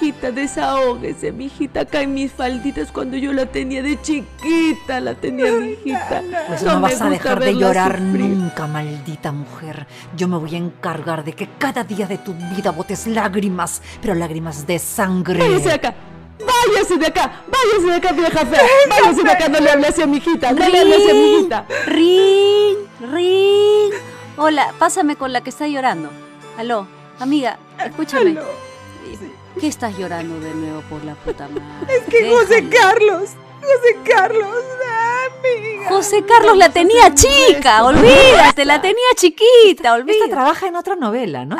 mijita, desahógese, mijita. Acá en mis falditas cuando yo la tenía de chiquita, la tenía mijita. Pues no, vas a dejar de llorar nunca, maldita mujer. Yo me voy a encargar de que cada día de tu vida botes lágrimas, pero lágrimas de sangre. Váyase de acá. Váyase de acá, váyase de acá, vieja fea. Váyase de acá, no le hables a mi hijita, no le hables a mi hijita. Ring, ring. Hola, pásame con la que está llorando. Aló, amiga, escúchame. ¿Qué estás llorando de nuevo por la puta madre? Es que José Carlos, José Carlos, amiga. José Carlos la tenía chica, olvídate, la tenía chiquita, olvídate. Esta trabaja en otra novela, ¿no?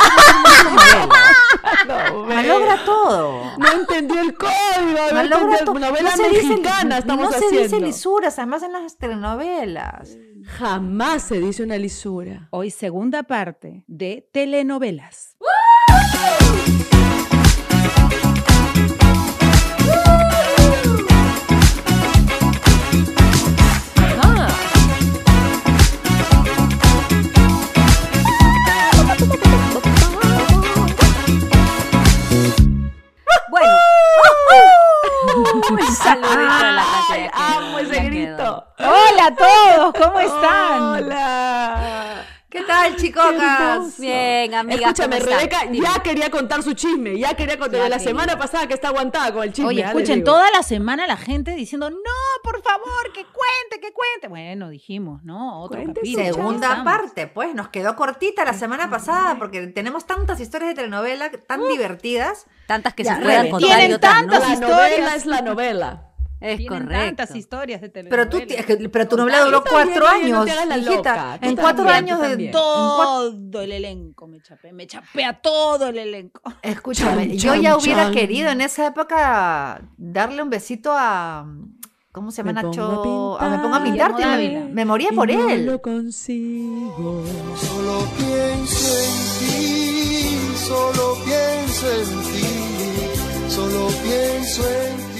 Logra todo. No entendió el código. Malogra todo. Novela no estamos haciendo. No se dice lisuras, además en las telenovelas. Jamás se dice una lisura. Hoy segunda parte de telenovelas. ¡Woo! Woo! chicos! Bien, amiga. Escúchame, Rebeca ya quería contar su chisme, ya quería contar de la semana pasada que está aguantada con el chisme. Oye, escuchen, toda la semana la gente diciendo, no, por favor, que cuente, que cuente. Bueno, dijimos, ¿no? Otro capítulo. Segunda parte, pues, nos quedó cortita la semana pasada porque tenemos tantas historias de telenovela tan divertidas. Tantas que se pueden contar. Tienen tantas historias. La novela es la novela. Es correcto. tantas historias de Pero tú, es que, pero tu novela duró cuatro años. en cuatro años de todo el elenco me chapé. Me chapé a todo el elenco. Escúchame, yo ya hubiera querido en esa época darle un besito a. ¿Cómo se llama Nacho? a ah, me pongo a pintarte. Me, me, moría por él. lo consigo. Solo pienso en ti. Solo pienso en ti. Solo pienso en ti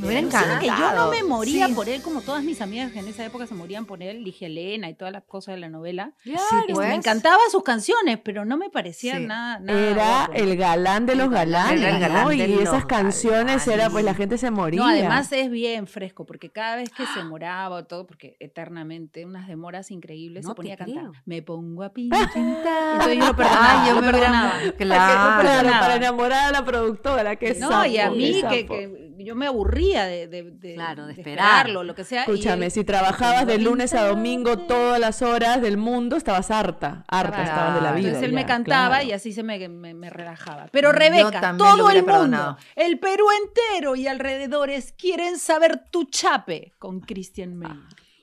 me Que yo no me moría por él, como todas mis amigas que en esa época se morían por él, dije Elena y todas las cosas de la novela. Este, me encantaban sus canciones, pero no me parecía nada, Era el galán de los galanes, galán Y esas canciones era, pues la gente se moría. No, además es bien fresco, porque cada vez que se moraba o todo, porque eternamente, unas demoras increíbles, se ponía a cantar. Me pongo a pintar. Entonces yo lo perdonaba. yo me perdonaba. para enamorar a la productora, que No, y a mí que yo me aburría de, claro, de esperarlo, lo que sea. Escúchame, si trabajabas de lunes a domingo todas las horas del mundo, estabas harta, harta estabas de la vida. Entonces él me cantaba y así se me, relajaba. Pero Rebeca, todo el mundo, el Perú entero y alrededores quieren saber tu chape con Christian May.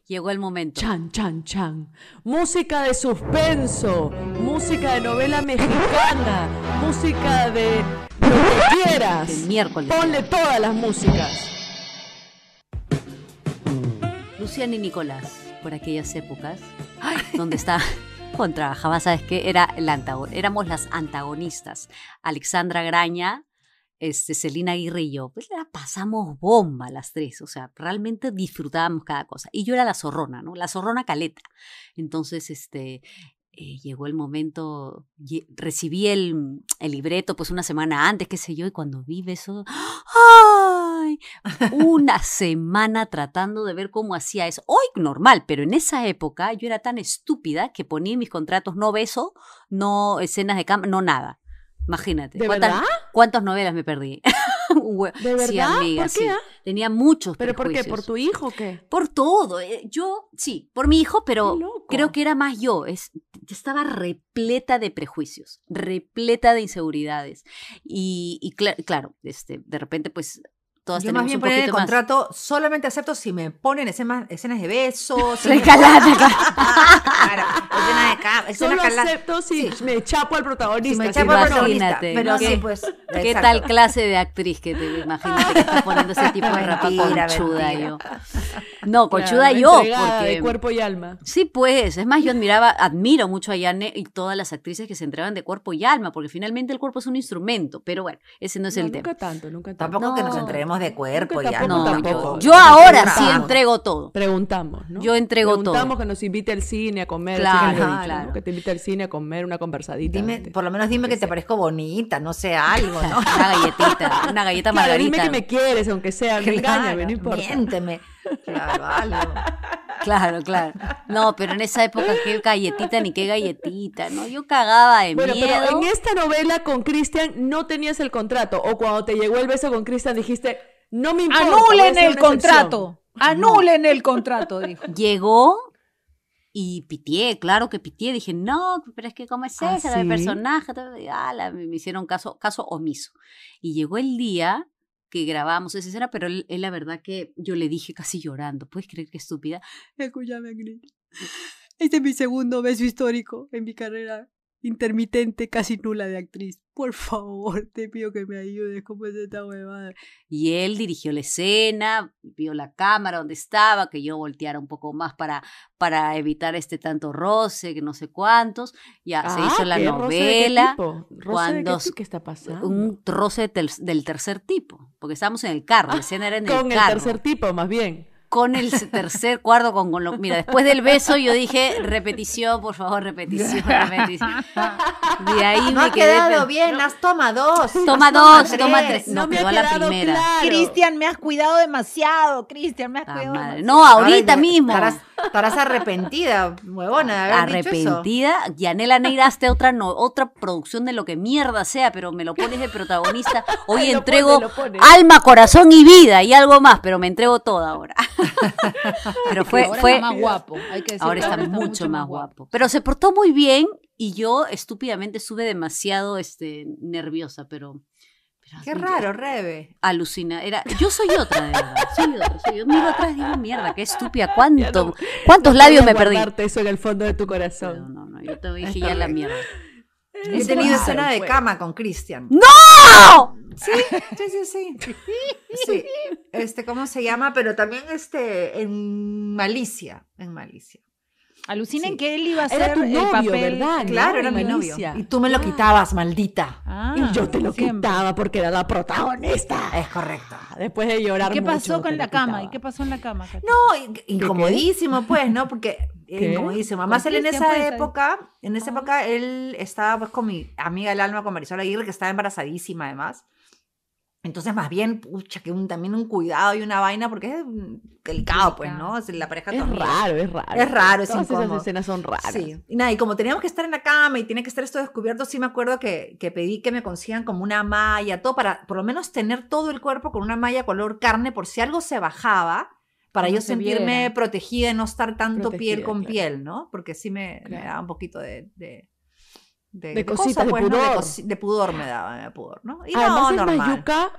Llegó el momento. Chan, chan, chan. Música de suspenso, música de novela mexicana, música de lo quieras. El miércoles. Ponle todas las músicas. Luciana y Nicolás, por aquellas épocas, donde está Juan trabajaba, sabes qué? era el éramos las antagonistas. Alexandra Graña, este, Celina Aguirre y yo, pues, la pasamos bomba las tres, o sea, realmente disfrutábamos cada cosa. Y yo era la zorrona, ¿no? La zorrona caleta. Entonces, este, eh, llegó el momento, recibí mm, el, libreto pues una semana antes, qué sé yo, y cuando vi eso, ¡ay! Una semana tratando de ver cómo hacía eso. Hoy normal, pero en esa época yo era tan estúpida que ponía mis contratos no beso, no escenas de cama, no nada. Imagínate. ¿De ¿Cuántas, verdad? ¿Cuántas novelas me perdí? ¿De verdad? Sí, Tenía muchos ¿Pero por qué? ¿Por tu hijo o qué? Por todo. Eh, yo, sí, por mi hijo, pero creo que era más yo. Es, estaba repleta de prejuicios, repleta de inseguridades. Y, claro, este, de repente pues Todas Yo más bien poner el contrato, solamente acepto si me ponen escenas, de besos. Si de escenas de Solo acepto si sí. me chapo al protagonista. me chapo al protagonista. Pero ¿Qué? sí, pues. ¿Qué tal clase de actriz que te imaginas que estás poniendo ese tipo de rapa conchuda yo? No, conchuda yo. Porque, de cuerpo y alma. Sí, pues. Es más, yo admiraba, admiro mucho a Yane y todas las actrices que se entregan de cuerpo y alma, porque finalmente el cuerpo es un instrumento. Pero bueno, ese no es el tema. Nunca tanto, nunca tanto. Tampoco que nos entreguemos de cuerpo ya. no, tampoco. Yo, ahora sí entrego todo. Preguntamos, Yo entrego todo. Preguntamos que nos invite al cine a comer. Claro, que, que te invite al cine a comer una conversadita. Dime, por lo menos dime que, te parezco bonita, no sé, algo, ¿no? una galletita, una galleta margarita. Dime que me quieres, aunque sea, me engañame, no importa. Claro, Claro, claro. No, pero en esa época qué galletita ni qué galletita, ¿no? Yo cagaba de bueno, Pero en esta novela con Cristian no tenías el contrato. O cuando te llegó el beso con Cristian dijiste, no me importa. Anulen el contrato. Anulen el contrato, Llegó y pitié, claro que pitié. Dije, no, pero es que cómo es eso? ¿Ah, el personaje. me hicieron caso omiso. Y llegó el día que grabamos, escena, pero es la verdad que yo le dije casi llorando, ¿puedes creer que estúpida? Escúchame, Agri. Este es mi segundo beso histórico en mi carrera intermitente, casi nula de actriz. Por favor, te pido que me ayudes, ¿cómo es pues esta huevada? Y él dirigió la escena, vio la cámara donde estaba, que yo volteara un poco más para, para evitar este tanto roce, que no sé cuántos. Ya se ah, hizo la novela. Roce qué está pasando? Un roce del tercer tipo, porque estábamos en el carro, la ah, escena era en el carro. Con el tercer tipo, más bien con el tercer cuarto, con, lo, mira, después del beso yo dije, repetición, por favor, repetición, repetición. De ahí me ha quedado bien, has toma dos. Toma dos, toma tres. No, me ha la primera. Cristian, me has cuidado demasiado, Cristian, me has ah, cuidado No, ahorita mismo. Estarás, arrepentida, muy De arrepentida, Yanela Neira, hazte otra, otra producción de lo que mierda sea, pero me lo pones de protagonista. Hoy entrego alma, corazón y vida y algo más, pero me entrego toda ahora. Pero fue, ahora fue está más guapo, Ahora está, mucho, más guapo. Pero se portó muy bien y yo estúpidamente sube demasiado este, nerviosa, pero... Qué raro, Rebe. Alucina. Era, yo soy otra, de verdad. Soy otra. yo miro atrás y digo, mierda, qué estúpida. ¿Cuánto, ¿Cuántos labios me perdí? eso en el fondo de tu corazón. no, no, yo te dije ya la mierda. He tenido escena de pues. cama con Cristian. ¡No! Sí, sí, sí, sí, Este, ¿cómo se llama? Pero también este, en Malicia, en Malicia. Alucinen que él iba a ser tu novio, papel. ¿verdad? Claro, era mi novio. Y tú me lo ah. quitabas, maldita. Ah, y yo te lo quitaba porque era la protagonista. Es correcto. Después de llorar ¿Qué pasó con la cama? ¿Y qué pasó en la cama? No, incomodísimo, pues, ¿no? Porque eh, incomodísimo. Además, él en esa época, en esa ah. época, él estaba pues con mi amiga del alma, con Marisol Aguirre, que estaba embarazadísima además. Entonces, más bien, pucha, que un, también un cuidado y una vaina, porque es delicado, pues, ¿no? La pareja es raro, es raro. Es raro, es Todas esas escenas son raras. Y nada, como teníamos que estar en la cama y tiene que estar esto descubierto, sí me acuerdo que, que pedí que me consigan como una malla, todo para por lo menos tener todo el cuerpo con una malla color carne, por si algo se bajaba, para yo sentirme protegida y no estar tanto piel con piel, ¿no? Porque sí me, da un poquito de de, cositas, de, pues, pudor. de, pudor me daba, de pudor, ¿no? Y no, es más yuca,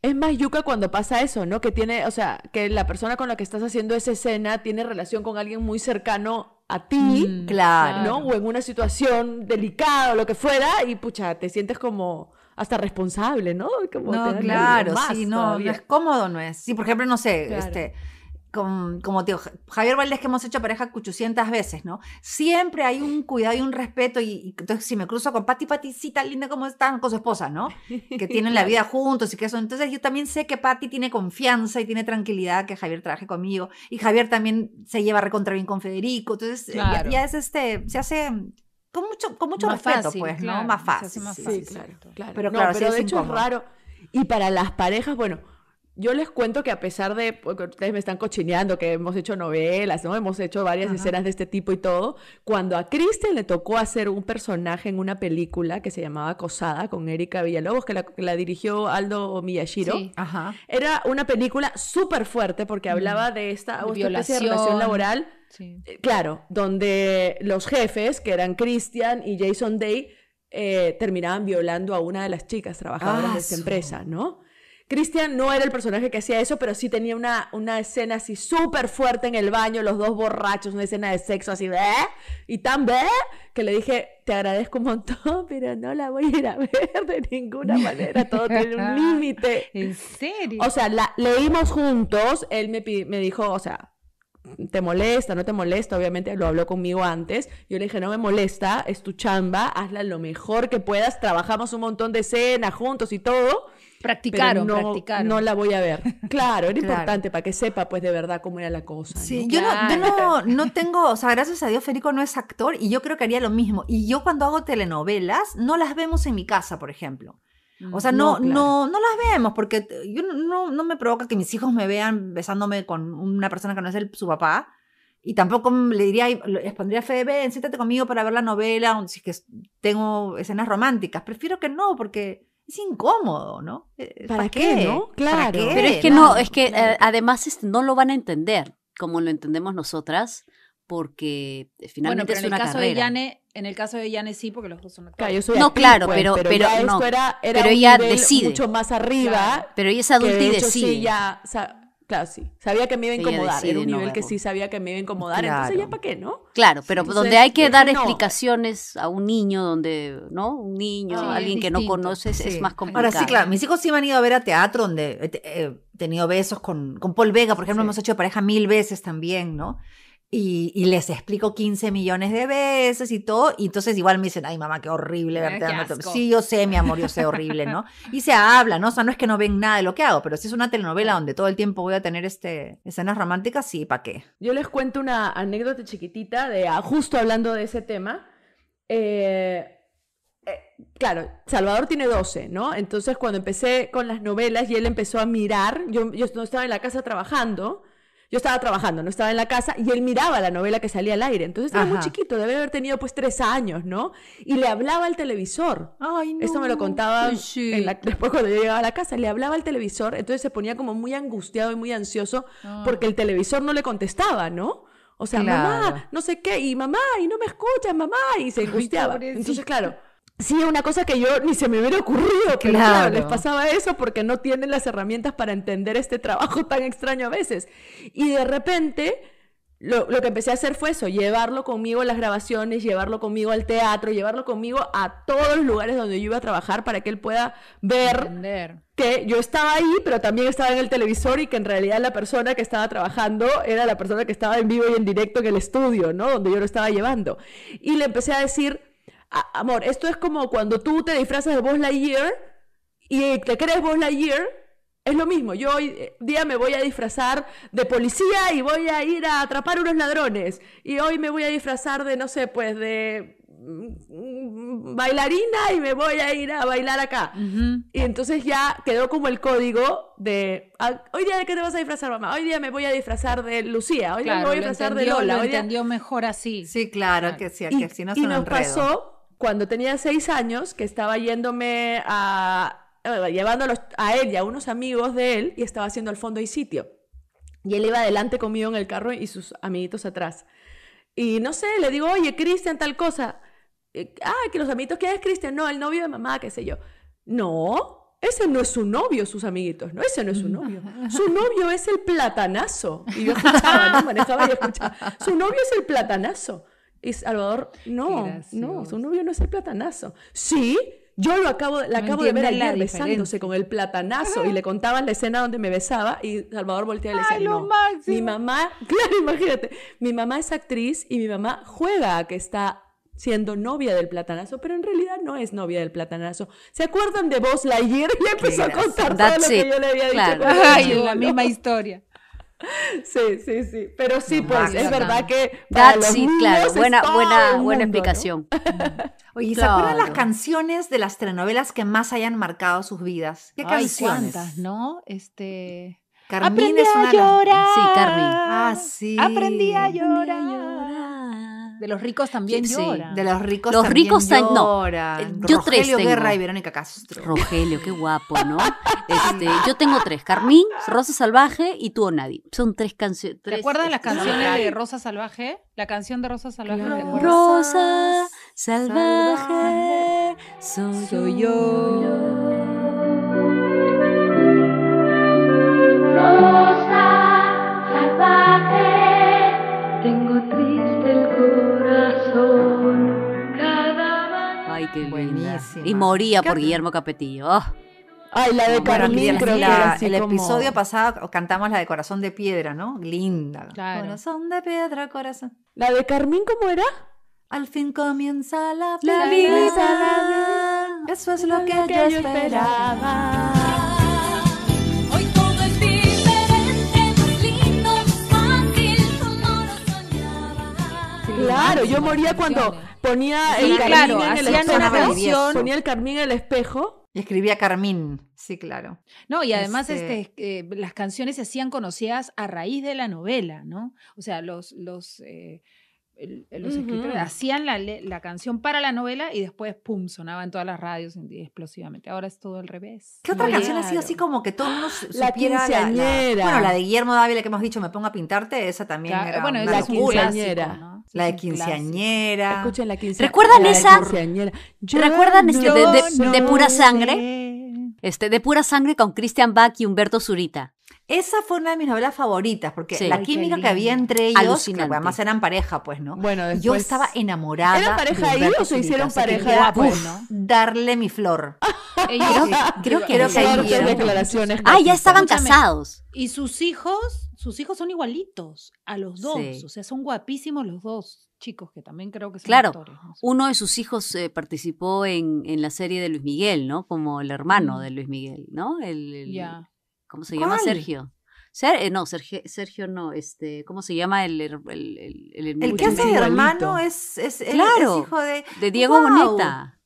es más yuca cuando pasa eso, ¿no? Que tiene, o sea, que la persona con la que estás haciendo esa escena tiene relación con alguien muy cercano a ti, mm, claro, ¿no? O en una situación delicada o lo que fuera y pucha, te sientes como hasta responsable, ¿no? no, claro, sí, no, no, es cómodo, no es. Sí, por ejemplo, no sé, este como como tío, Javier Valdés, que hemos hecho pareja 800 veces, ¿no? Siempre hay un cuidado y un respeto. Y, entonces, si me cruzo con Pati, Pati, sí, tan linda como están, con su esposa, ¿no? Que tienen la vida juntos y que eso. Entonces, yo también sé que Pati tiene confianza y tiene tranquilidad que Javier trabaje conmigo. Y Javier también se lleva recontra bien con Federico. Entonces, eh, ya, es este, se hace con mucho, con mucho más respeto, fácil, pues, ¿no? Más fácil. más fácil sí, claro, Pero claro, de hecho es raro. Y para las parejas, bueno yo les cuento que a pesar de, ustedes me están cochineando, que hemos hecho novelas, ¿no? Hemos hecho varias escenas de este tipo y todo. Cuando a Kristen le tocó hacer un personaje en una película que se llamaba Cosada, con Erika Villalobos, que la, dirigió Aldo Miyashiro, Ajá. era una película súper fuerte porque hablaba mm. de esta, de relación laboral. Eh, claro, donde los jefes, que eran Christian y Jason Day, eh, terminaban violando a una de las chicas trabajadoras ah, de esa empresa, ¿no? Cristian no era el personaje que hacía eso, pero sí tenía una, una escena así súper fuerte en el baño, los dos borrachos, una escena de sexo así, ¿eh? Y tan, Que le dije, te agradezco un montón, pero no la voy a ir a ver de ninguna manera, todo tiene un límite. ¿En serio? O sea, la, leímos juntos, él me, me dijo, o sea, te molesta, no te molesta, obviamente lo habló conmigo antes, yo le dije, no me molesta, es tu chamba, hazla lo mejor que puedas, trabajamos un montón de escenas juntos y todo, Practicaron, no, No la voy a ver. Claro, era importante para que sepa, pues, de verdad cómo era la cosa. Sí, Yo, no, no, no, tengo, o sea, gracias a Dios, Federico no es actor y yo creo que haría lo mismo. Y yo cuando hago telenovelas, no las vemos en mi casa, por ejemplo. O sea, no, no, no, las vemos porque yo no, no, me provoca que mis hijos me vean besándome con una persona que no es su papá. Y tampoco le diría, les pondría fe, ven, siéntate conmigo para ver la novela, si es que tengo escenas románticas. Prefiero que no, porque es incómodo, ¿no? Eh, eh, ¿Para, qué? ¿no? Claro. Pero es que no, es que eh, además este, no lo van a entender como lo entendemos nosotras, porque finalmente bueno, pero en el caso De Yane, en el caso de Yane sí, porque los dos son no, claro, pues, pero, pero, pero, no, pero ella decide. mucho más arriba. Pero ella es adulta y decide. Sí, ya, o sea, Claro, sí. Sabía que me iba a incomodar. Era un nivel que sí sabía que me iba a incomodar. Entonces, ¿ya para qué, no? Claro, pero pues, donde hay que dar explicaciones a un niño, donde, ¿no? Un niño, alguien que no conoces, es más complicado. Ahora sí, claro. Mis hijos sí me han ido a ver a teatro, donde he tenido besos con, con Paul Vega, por ejemplo, hemos hecho pareja mil veces también, ¿no? Y, les explico 15 millones de veces y todo. Y entonces igual me dicen, ay mamá, qué horrible verte Sí, yo sé, mi amor, yo sé horrible, ¿no? Y se habla, ¿no? O sea, no es que no ven nada de lo que hago, pero si es una telenovela donde todo el tiempo voy a tener este, escenas románticas, sí, ¿para qué? Yo les cuento una anécdota chiquitita de, ah, justo hablando de ese tema. Eh, eh, claro, Salvador tiene 12, ¿no? Entonces cuando empecé con las novelas y él empezó a mirar, yo, yo estaba en la casa trabajando yo estaba trabajando, no estaba en la casa, y él miraba la novela que salía al aire. Entonces era muy chiquito, debe haber tenido pues tres años, ¿no? Y le hablaba al televisor. Ay, no. Esto me lo contaba después cuando yo llegaba a la casa. Le hablaba al televisor, entonces se ponía como muy angustiado y muy ansioso ah. porque el televisor no le contestaba, ¿no? O sea, mamá, no sé qué, y mamá, y no me escuchas, mamá, y se angustiaba. entonces, claro Sí, una cosa que yo ni se me hubiera ocurrido, que claro. les pasaba eso porque no tienen las herramientas para entender este trabajo tan extraño a veces. Y de repente, lo, que empecé a hacer fue eso, llevarlo conmigo a las grabaciones, llevarlo conmigo al teatro, llevarlo conmigo a todos los lugares donde yo iba a trabajar para que él pueda ver que yo estaba ahí, pero también estaba en el televisor y que en realidad la persona que estaba trabajando era la persona que estaba en vivo y en directo en el estudio, ¿no? Donde yo lo estaba llevando. Y le empecé a decir, amor, esto es como cuando tú te disfrazas de Buzz Lightyear y te crees Buzz Lightyear, es lo mismo, yo hoy eh, día me voy a disfrazar de policía y voy a ir a atrapar unos ladrones. Y hoy me voy a disfrazar de, no sé, pues de mm, bailarina y me voy a ir a bailar acá. Y entonces ya quedó como el código de, ah, hoy día de qué te vas a disfrazar, mamá, hoy día me voy a disfrazar de Lucía, hoy día me voy a disfrazar de Lola. Lo hoy entendió mejor así. Sí, claro, que sí, que no se Y nos pasó cuando tenía seis años, que estaba yéndome a, eh, llevándolos a él y a unos amigos de él y estaba haciendo al fondo y sitio. Y él iba adelante conmigo en el carro y sus amiguitos atrás. Y no sé, le digo, oye, Cristian, tal cosa. Eh, ah, que los amiguitos, ¿quién es Cristian? No, el novio de mamá, qué sé yo. No, ese no es su novio, sus amiguitos. No, ese no es su novio. Su novio es el platanazo. Y yo escuchaba, no manejaba y escuchaba. Su novio es el platanazo. Y Salvador, no, no, su novio no es el platanazo. Sí, yo lo acabo, la acabo de ver ayer besándose con el platanazo y le ah. contaban la escena donde me besaba y Salvador voltea y le decía, no, mi mamá, claro, imagínate, mi mamá es actriz y mi mamá juega que está siendo novia del platanazo, pero en realidad no es novia del platanazo. ¿Se acuerdan de vos la ayer? Y empezó a contar todo lo que yo le había dicho. Ay, la misma historia. Sí, sí, sí. Pero sí, pues es verdad que. Para claro. Buena, buena, explicación. Oye, ¿se acuerdan las canciones de las telenovelas que más hayan marcado sus vidas? ¿Qué canciones? no? Este. Carmín es una. Sí, Ah, sí. Aprendí a llorar. Aprendí a llorar. De los ricos también sí, De los ricos los ricos No, Rogelio Guerra y Verónica Castro. Rogelio, qué guapo, ¿no? Este, yo tengo tres, Carmín, Rosa Salvaje y tú o nadie. Son tres canciones. ¿Te acuerdas las este, canciones de Rosa Salvaje? La canción de Rosa Salvaje. Rosa Salvaje, soy, yo. moría por Guillermo Capetillo. Oh. Ay, la de Carmín, creo que El episodio pasado cantamos la de Corazón de Piedra, ¿no? Linda. Corazón de Piedra, corazón. ¿La de Carmín cómo era? Al fin comienza la, la vida. Eso es lo que, yo, esperaba. Hoy todo es diferente, lindo, fácil, como lo soñaba. Claro, yo moría cuando ponía el claro, ponía el carmín en el espejo. Y escribía Carmín, sí, claro. No, y además este este, eh, las canciones se hacían conocidas a raíz de la novela, ¿no? O sea, los, los eh, los escritores hacían la, canción para la novela y después, pum, sonaba en todas las radios explosivamente. Ahora es todo al revés. ¿Qué otra canción ha sido así como que todos mundo la quinceañera. bueno, la de Guillermo Dávila que hemos dicho, Me pongo a pintarte, esa también era la quinceañera. La de quinceañera. Escuchen la quinceañera. ¿Recuerdan esa? Este ¿Recuerdan de, pura sangre? Este, de pura sangre con Christian Bach y Humberto Zurita. Esa fue una de mis novelas favoritas, porque la química que había entre ellos, además eran pareja, pues, ¿no? Bueno, Yo estaba enamorada. ¿Eran pareja de ellos o hicieron pareja de Darle mi flor. creo, que, Ah, ya estaban casados. Y sus hijos, sus hijos son igualitos a los dos, o sea, son guapísimos los dos chicos que también creo que son claro, uno de sus hijos eh, participó en, la serie de Luis Miguel, ¿no? Como el hermano de Luis Miguel, ¿no? El, Ya. ¿Cómo se llama Sergio? Eh, no, Sergio, Sergio no, este, ¿cómo se llama el el, el, el, que hace hermano es, es, claro, hijo de, Diego Boneta.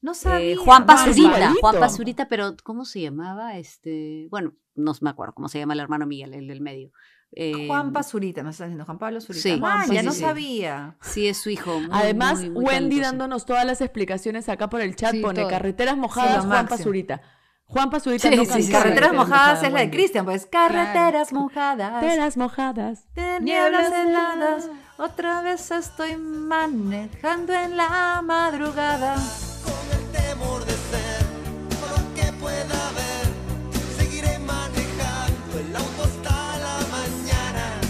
No eh, sabía. Juan Pazurita, Juan Pazurita, pero ¿cómo se llamaba? Este, bueno, no me acuerdo cómo se llama el hermano Miguel, el del medio. Eh, Juan Pazurita, se está diciendo Juan Pablo Zurita. Sí, ya no sabía. Sí, es su hijo. Además, Wendy dándonos todas las explicaciones acá por el chat pone carreteras mojadas Juan Juan Pazurita Carreteras mojadas es la de Cristian, pues. Carreteras mojadas. Carreteras mojadas. De nieblas heladas. Otra vez estoy manejando en la madrugada. Con el temor de ser lo que pueda haber. Seguiré manejando el auto hasta la mañana.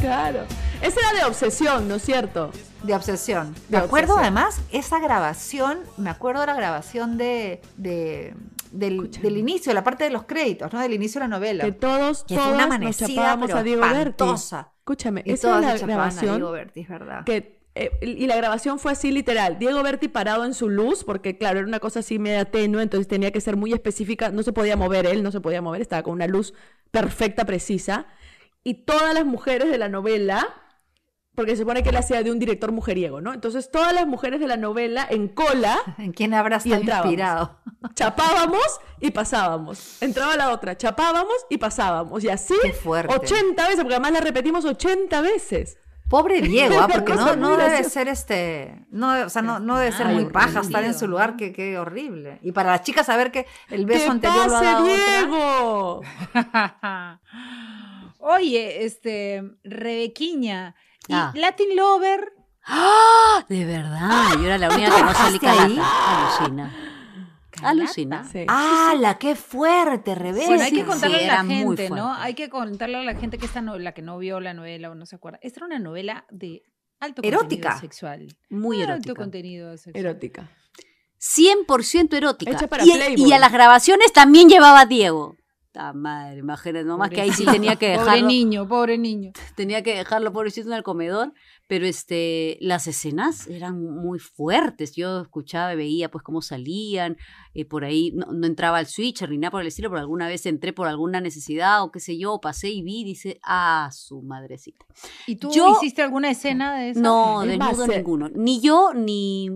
Claro. Esa era de obsesión, ¿no es cierto? de obsesión. De me acuerdo además esa grabación, me acuerdo de la grabación de, del, inicio inicio, la parte de los créditos, ¿no? Del inicio de la novela. Que todos, que todos una nos pero a Escúchame, esa es la grabación. Diego Berti, ¿verdad? Que, eh, y la grabación fue así literal, Diego Berti parado en su luz, porque claro, era una cosa así media tenue, entonces tenía que ser muy específica, no se podía mover él, no se podía mover, estaba con una luz perfecta, precisa, y todas las mujeres de la novela porque se supone que la hacía de un director mujeriego, ¿no? Entonces todas las mujeres de la novela en cola. ¿En quién habrás estado inspirado? Chapábamos y pasábamos. Entraba la otra, chapábamos y pasábamos. Y así 80 veces, porque además la repetimos 80 veces. Pobre Diego, ¿ah? porque no, no debe ser este, no, o sea, no, debe ser muy paja estar en su lugar, qué horrible. Y para las chicas saber que el beso anterior lo Diego! Oye, este, Rebequiña, y ah. Latin Lover. ¡Ah! De verdad. Yo era la única que no salí ahí. Alucina. Alucina. Ah, la qué fuerte, revés hay que contarle a la gente, ¿no? Hay que contarle a la gente que esta que no vio la novela o no se acuerda, esta era una novela de alto contenido sexual. Muy erótica. Alto contenido sexual. Erótica. 100% erótica. y, a las grabaciones también llevaba Diego madre, imagínate, nomás que ahí sí tenía que dejarlo. Pobre niño, pobre niño. Tenía que dejarlo, pobrecito, en el comedor. Pero este, las escenas eran muy fuertes. Yo escuchaba, y veía pues cómo salían, eh, por ahí no, entraba el switcher ni nada por el estilo, pero alguna vez entré por alguna necesidad o qué sé yo, pasé y vi, dice, ah, su madrecita. ¿Y tú hiciste alguna escena de eso? No, de ninguno. Ni yo, ni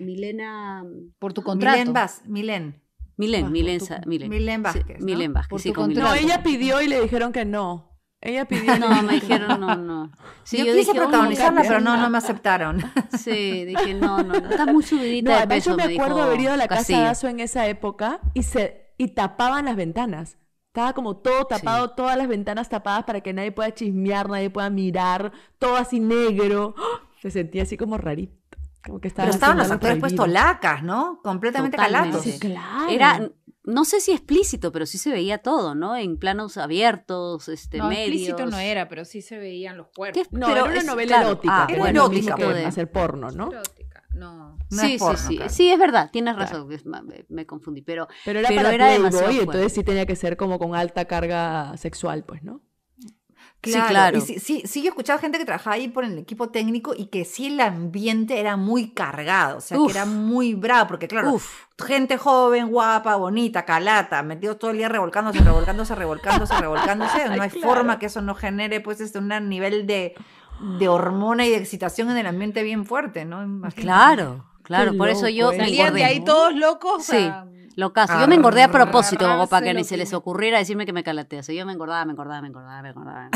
Milena. Por tu contrato. Milen, Vas, Milen. Milen, Milen, Milen. Milen Vázquez. Milen Vázquez, sí, con No, ella pidió y le dijeron que no. Ella pidió. No, me dijeron no, no. Sí, yo, quise dije, oh, protagonizarla, pero no, no me aceptaron. Sí, dije no, no, no. Estás muy subidita no, de peso. Yo me, acuerdo haber ido a la casa de Aso en esa época y se y tapaban las ventanas. Estaba como todo tapado, todas las ventanas tapadas para que nadie pueda chismear, nadie pueda mirar, todo así negro. Se ¡Ah! sentía así como rarito. Pero estaban los actores puestos lacas, ¿no? Completamente calados. Era, no sé si explícito, pero sí se veía todo, ¿no? En planos abiertos, este, no, explícito no era, pero sí se veían los cuerpos. No, pero era una novela erótica. Ah, que era bueno, erótica. Mismo hacer porno, ¿no? No, sí, sí, sí, sí, es verdad, tienes razón, me, confundí, pero, pero era, para demasiado entonces sí tenía que ser como con alta carga sexual, pues, ¿no? Claro. Sí, claro. sí, sí, sí, gente que trabajaba ahí por el equipo técnico y que sí el ambiente era muy cargado, o sea, que era muy bravo, porque claro, gente joven, guapa, bonita, calata, metidos todo el día revolcándose, revolcándose, revolcándose, revolcándose. No hay forma que eso no genere, pues, este, un nivel de, hormona y de excitación en el ambiente bien fuerte, ¿no? Claro, claro. por eso yo. ¿eh? Salían de ahí todos locos. Sí. Yo me engordé a propósito, para que ni se les ocurriera decirme que me calatease. Yo me engordaba, me engordaba, me engordaba, me engordaba.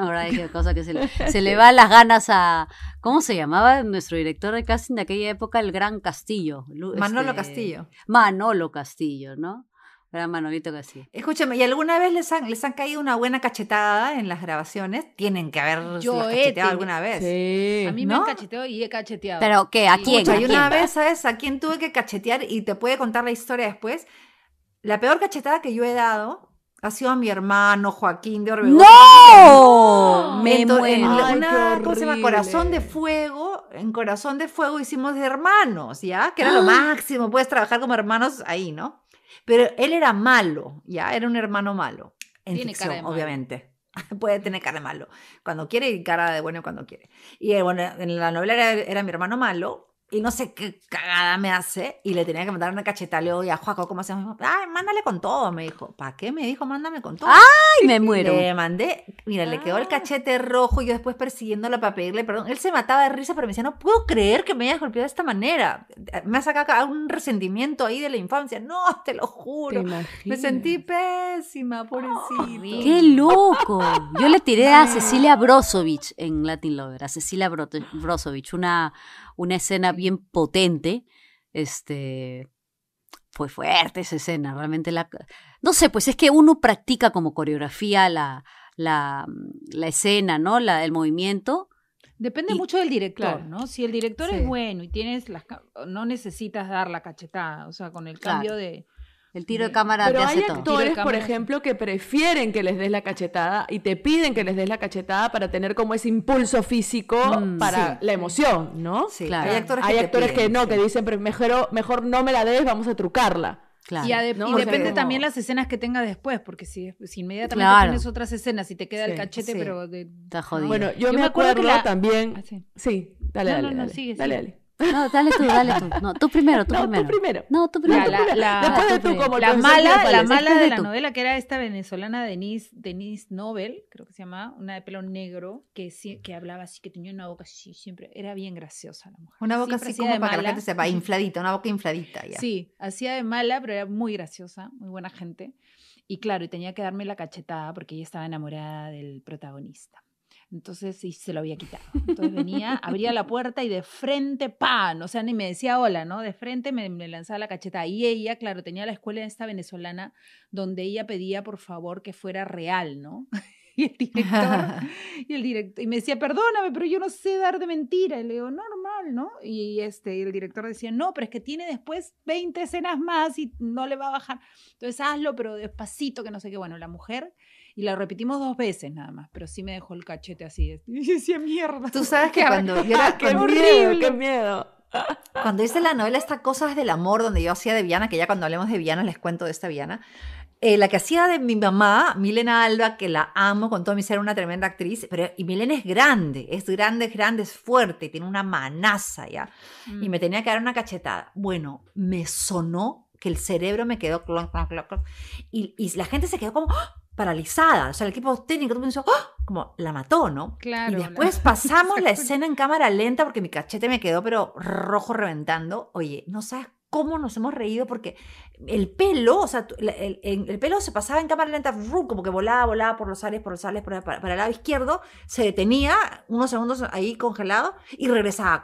Ahora hay que cosa que se le, se van las ganas a. ¿Cómo se llamaba nuestro director de casting de aquella época? El Gran Castillo. Manolo este, Castillo. Manolo Castillo, ¿no? Gran Manolito que sí. Escúchame, ¿y alguna vez les han, les han caído una buena cachetada en las grabaciones? Tienen que haber cacheteado alguna vez. A mí me han cacheteado y he cacheteado. ¿Pero qué? ¿A quién? una vez, ¿sabes? A quién tuve que cachetear y te puede contar la historia después. La peor cachetada que yo he dado ha sido a mi hermano Joaquín de Orbejo. ¡No! Me muero. ¿Cómo se llama? Corazón de Fuego. En Corazón de Fuego hicimos hermanos, ¿ya? Que era lo ¡Ah! máximo. Puedes trabajar como hermanos ahí, ¿no? Pero él era malo, ya, era un hermano malo. En Tiene ficción, obviamente. puede tener cara de malo cuando quiere y cara de bueno cuando quiere. Y eh, bueno, en la novela era mi hermano malo, y no sé qué cagada me hace. Y le tenía que mandar una cachetada. Le a Juaco, ¿cómo hacemos? Ay, mándale con todo, me dijo. ¿Para qué? Me dijo, mándame con todo. ¡Ay, me muero! Le mandé, mira, le quedó el ah. cachete rojo y yo después persiguiéndolo para pedirle perdón. Él se mataba de risa, pero me decía, no puedo creer que me hayas golpeado de esta manera. Me ha sacado un resentimiento ahí de la infancia. No, te lo juro. me sentí pésima, oh, por ¡Qué loco! Yo le tiré a Cecilia Brozovich en Latin Lover, a Cecilia Brozovich. una una escena bien potente. Este, fue fuerte esa escena, realmente la... No sé, pues es que uno practica como coreografía la, la, mm, escena, ¿no? La, el movimiento. Depende mucho del director, ¿no? Si el director es bueno y tienes las... No necesitas dar la cachetada, o sea, con el cambio de el tiro de cámara Pero te hace hay actores, por ejemplo, que prefieren que les des la cachetada y te piden que les des la cachetada para tener como ese impulso físico mm, para la emoción, ¿no? Sí, claro. Hay actores, que, no, que dicen, mejor, mejor no me la des, vamos a trucarla. Y, depende también las escenas que tenga después, porque si, inmediatamente tienes otras escenas y te queda el cachete, pero Está jodido. Bueno, yo, me acuerdo, también. Ah, sí. dale, dale. No, dale, dale. No, dale tú, dale tú. No, tú primero, tú primero. No, tú primero. después de tú, como la mala, la mala de, la novela, que era esta venezolana Denise, Denise Nobel, creo que se llama, una de pelo negro, que, que hablaba así, que tenía una boca así, siempre. Era bien graciosa la mujer. Una boca así como para que la gente sepa, infladita, una boca infladita Sí, hacía de mala, pero era muy graciosa, muy buena gente. Y claro, y tenía que darme la cachetada porque ella estaba enamorada del protagonista. Entonces, y se lo había quitado. Entonces venía, abría la puerta y de frente, ¡pam! O sea, ni me decía hola, ¿no? De frente me, lanzaba la cacheta. Y ella, claro, tenía la escuela esta venezolana donde ella pedía, por favor, que fuera real, ¿no? Y el director, y el director, y me decía, perdóname, pero yo no sé dar de mentira. Y le digo, no, ¿no? Y este, el director decía, no, pero es que tiene después 20 escenas más y no le va a bajar. Entonces hazlo, pero despacito, que no sé qué. Bueno, la mujer, y la repetimos dos veces nada más, pero sí me dejó el cachete así. Y decía, mierda. Tú sabes que cuando ¡Qué miedo, Cuando hice la novela Esta cosa es del Amor, donde yo hacía de Viana, que ya cuando hablemos de Viana les cuento de esta Viana, eh, la que hacía de mi mamá, Milena Alba, que la amo con todo mi ser, una tremenda actriz, pero y Milena es grande, es grande, es grande, es fuerte, tiene una manaza ya. Y mm. me tenía que dar una cachetada. Bueno, me sonó que el cerebro me quedó clon, clon, clon, y, la gente se quedó como ¡ah! paralizada. O sea, el equipo técnico ¡ah! como la mató, ¿no? Claro. Y después pasamos la escena en cámara lenta porque mi cachete me quedó, pero rojo reventando. Oye, no sabes cómo nos hemos reído porque el pelo, o sea, el, pelo se pasaba en cámara lenta, como que volaba, volaba por los aires, por los aires, para, el lado izquierdo, se detenía unos segundos ahí congelado y regresaba,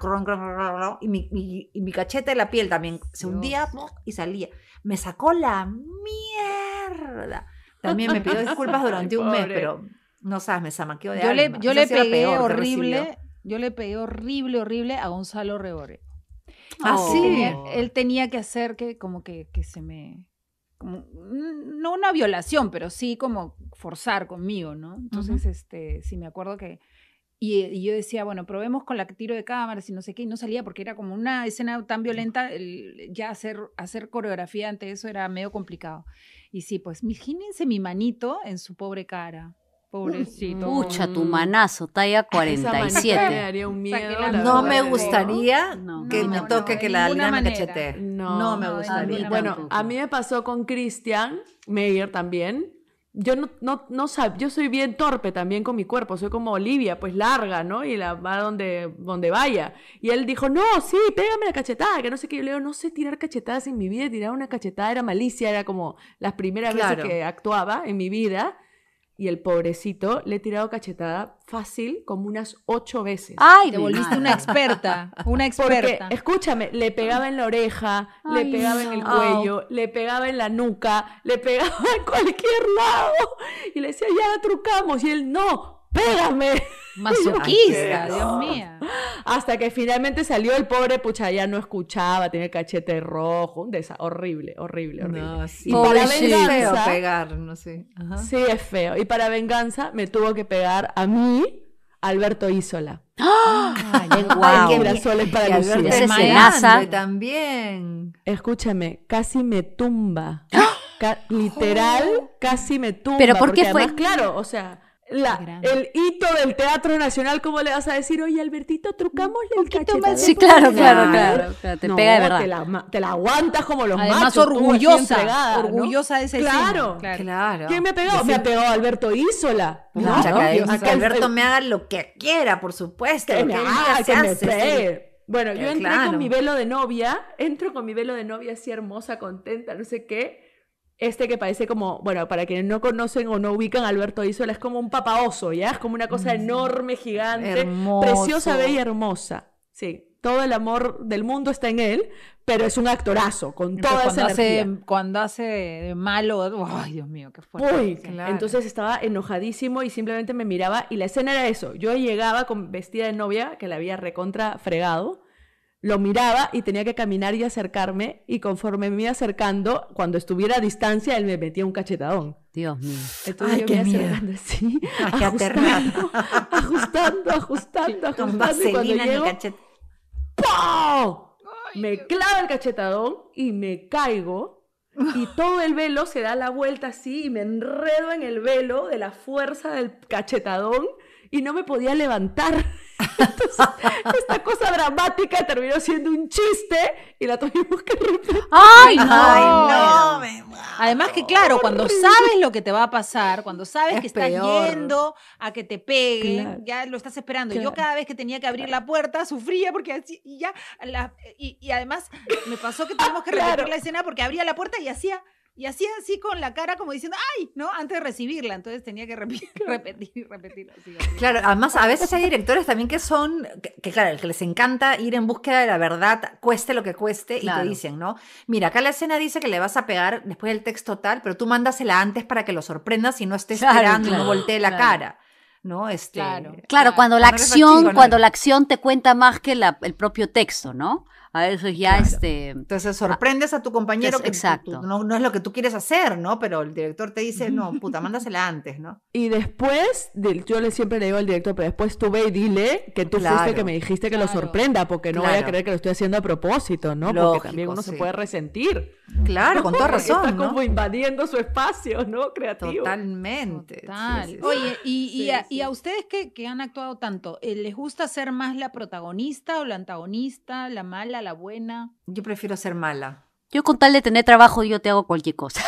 y mi, y mi cachete de la piel también se hundía y salía. Me sacó la mierda. También me pidió disculpas durante un mes, pero no sabes, me zamaqueó de yo Le, yo le pegué horrible, yo le pegué horrible, horrible a Gonzalo Rebore. Ah, Así. Él tenía que hacer que como que, se me... Mm, no una violación, pero sí como forzar conmigo, ¿no? Entonces, este, sí me acuerdo que... Y, yo decía, bueno, probemos con la tiro de cámara si no sé qué, y no salía porque era como una escena tan violenta, ya hacer, hacer coreografía ante eso era medio complicado. Y sí, pues imagínense mi manito en su pobre cara. Pobrecito. Pucha, tu manazo, talla 47. no me gustaría que me toque que la Alina me No, me gustaría. bueno, a mí me pasó con Cristian Meyer también. Yo no, no, no yo soy bien torpe también con mi cuerpo, soy como Olivia, pues larga, ¿no? Y la va donde, donde vaya. Y él dijo, no, sí, pégame la cachetada, que no sé qué. Yo le digo, no sé tirar cachetadas en mi vida, tirar una cachetada era malicia, era como las primeras veces que actuaba en mi vida y el pobrecito le he tirado cachetada fácil como unas ocho veces. ¡Ay! Te volviste una experta, una experta. Porque, escúchame, le pegaba en la oreja, le pegaba en el cuello, le pegaba en la nuca, le pegaba en cualquier lado. Y le decía, ya la trucamos. Y él, no, ¡Pégame! Masoquista, Dios mío. Hasta que finalmente salió el pobre, pucha, ya no escuchaba, tenía cachete rojo, un desastre horrible, horrible, horrible. No, sí. Y para venganza, feo pegar, no sé. Sí, es feo. Y para venganza me tuvo que pegar a mí Alberto Isola. ¡Ah! Ay, wow. Girasoles para y Lucía. Alberto el también. Escúchame, casi me tumba. ¡Ah! literal, oh. casi me tumba. Pero ¿por qué fue? claro, o sea la, el hito del Teatro Nacional, ¿cómo le vas a decir, oye, Albertito, trucámosle el más. Sí, claro, claro, claro, Te pega de verdad. Te la, te la, aguantas como los Además, machos. orgullosa, orgullosa es de ese claro, claro, claro. ¿Quién me ha pegado? Me pegado Alberto Isola. No, que Alberto me haga lo que quiera, por supuesto. que, haga, Bueno, yo eh, entré con mi velo de novia, entro con mi velo de novia así hermosa, contenta, no sé qué este que parece como, bueno, para quienes no conocen o no ubican, a Alberto Isola es como un papaoso, ¿ya? Es como una cosa enorme, gigante, preciosa, bella, hermosa. Sí, todo el amor del mundo está en él, pero es un actorazo, con toda cuando hace, Cuando hace malo, ay Dios mío, qué fuerte. Uy, Entonces estaba enojadísimo y simplemente me miraba y la escena era eso. Yo llegaba con vestida de novia, que la había recontra fregado, lo miraba y tenía que caminar y acercarme y conforme me iba acercando, cuando estuviera a distancia, él me metía un cachetadón. Dios mío. Ay, qué me así, ajustando, ajustando, ajustando, ajustando, y cuando Me clava el cachetadón y me caigo y todo el velo se da la vuelta así y me enredo en el velo de la fuerza del cachetadón y no me podía levantar. Entonces, esta cosa dramática terminó siendo un chiste y la tuvimos que repetir. ¡Ay, no! Además que, claro, cuando sabes lo que te va a pasar, cuando sabes que estás yendo a que te peguen, ya lo estás esperando. Yo cada vez que tenía que abrir la puerta sufría porque así, y ya, y, y, además me pasó que tuvimos que repetir la escena porque abría la puerta y hacía y hacía así con la cara como diciendo, ¡ay! ¿No? Antes de recibirla, entonces tenía que repetir, repetir, repetir. Claro, además a veces hay directores también que son, que, claro, el que les encanta ir en búsqueda de la verdad, cueste lo que cueste, y te dicen, ¿no? Mira, acá la escena dice que le vas a pegar después del texto tal, pero tú mándasela antes para que lo sorprendas y no estés esperando, y no voltee la cara. ¿no? Este, claro, claro, cuando la acción, cuando la acción te cuenta más que el propio texto, ¿no? A eso ya este... Entonces sorprendes a tu compañero que exacto. no, es lo que tú quieres hacer, ¿no? Pero el director te dice, no, puta, mándasela antes, ¿no? Y después, yo le siempre le digo al director, pero después tú ve y dile que tú fuiste que me dijiste que lo sorprenda, porque no vaya a creer que lo estoy haciendo a propósito, ¿no? porque también uno se puede resentir. Claro, con toda razón. Está como invadiendo su espacio, ¿no? Creativo. Totalmente. Oye, y, a, ustedes que, que han actuado tanto, eh, ¿les gusta ser más la protagonista o la antagonista, la mala, la buena. Yo prefiero ser mala. Yo con tal de tener trabajo, yo te hago cualquier cosa.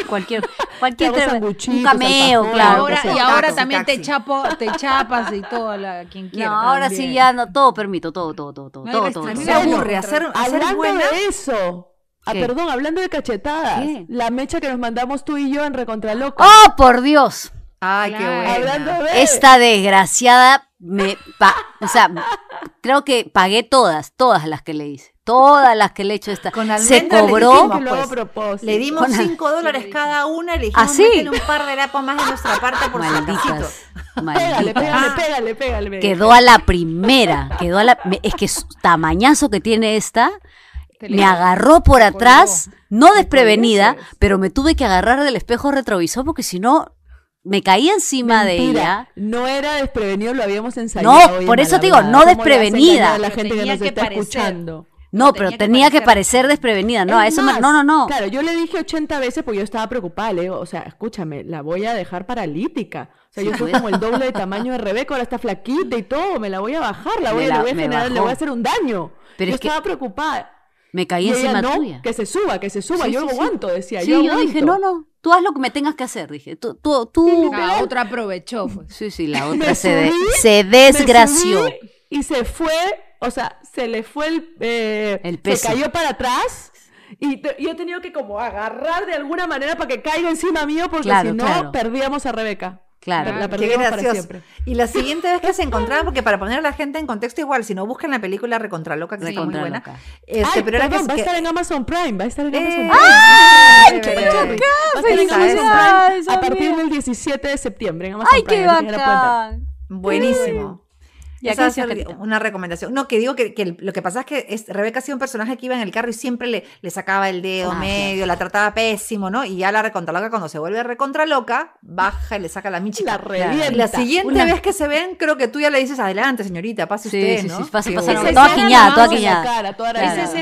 cualquier cualquier un cameo, claro. y ahora también te chapo, te chapas y todo a quien quiera. No, ahora sí ya no, todo permito, todo, todo, todo, todo, todo, todo. aburre hacer, hacer de eso. Ah, perdón, hablando de cachetadas, la mecha que nos mandamos tú y yo en Recontraloco. ¡Oh, por Dios! Ay, qué bueno. Esta desgraciada me pa, o sea, creo que pagué todas, todas las que le hice. Todas las que le he hecho esta. Con se cobró. Pues, le dimos, cinco dólares cada una, le ¿Ah, dijimos ¿Así? un par de lapas más de nuestra parte por Malditas. Pégale, pégale, pégale, pégale, Quedó a la primera, quedó a la... Es que tamañazo que tiene esta, me agarró por atrás, no desprevenida, pero me tuve que agarrar del espejo retrovisor porque si no, me caí encima de ella. No era desprevenido, lo habíamos ensayado. No, por eso te digo, no desprevenida. la gente escuchando. No, pero tenía, que, parecer... desprevenida. No, a eso no, no, no. Claro, yo le dije 80 veces porque yo estaba preocupada. Le digo, o sea, escúchame, la voy a dejar paralítica. O sea, yo soy como el doble de tamaño de Rebeca, ahora está flaquita y todo. Me la voy a bajar, la voy, a le voy a hacer un daño. Pero yo estaba preocupada. Me caí encima tuya. Que se suba, que se suba, yo aguanto, decía yo. Aguanto. yo dije, no, no, tú haz lo que me tengas que hacer, dije. Tú, tú, tú. La ah, otra aprovechó. Pues. Sí, sí, la otra se, desgració. Y se fue, o sea, se le fue el, eh, peso. Se cayó para atrás. Y, yo he tenido que como agarrar de alguna manera para que caiga encima mío porque si no perdíamos a Rebeca. Claro, la Y la siguiente vez que se encontraban, porque para poner a la gente en contexto igual, si no buscan la película Recontra Loca, que sí, está muy buena. Este, perdón, va a estar en Amazon Prime, va a estar en eh. Amazon Prime. ¡Ay, qué bacán! A partir del 17 de septiembre en Amazon Prime. ¡Ay, qué bacán! Buenísimo una recomendación. No, que digo que, lo que pasa es que Rebeca ha sido un personaje que iba en el carro y siempre le, sacaba el dedo ah, medio, la trataba pésimo, ¿no? Y ya la recontra recontraloca, cuando se vuelve recontra loca baja y le saca la micha. La siguiente vez que se ven, creo que tú ya le dices, adelante, señorita, pase usted, ¿no? Sí, pase, Toda guiñada toda quiñada.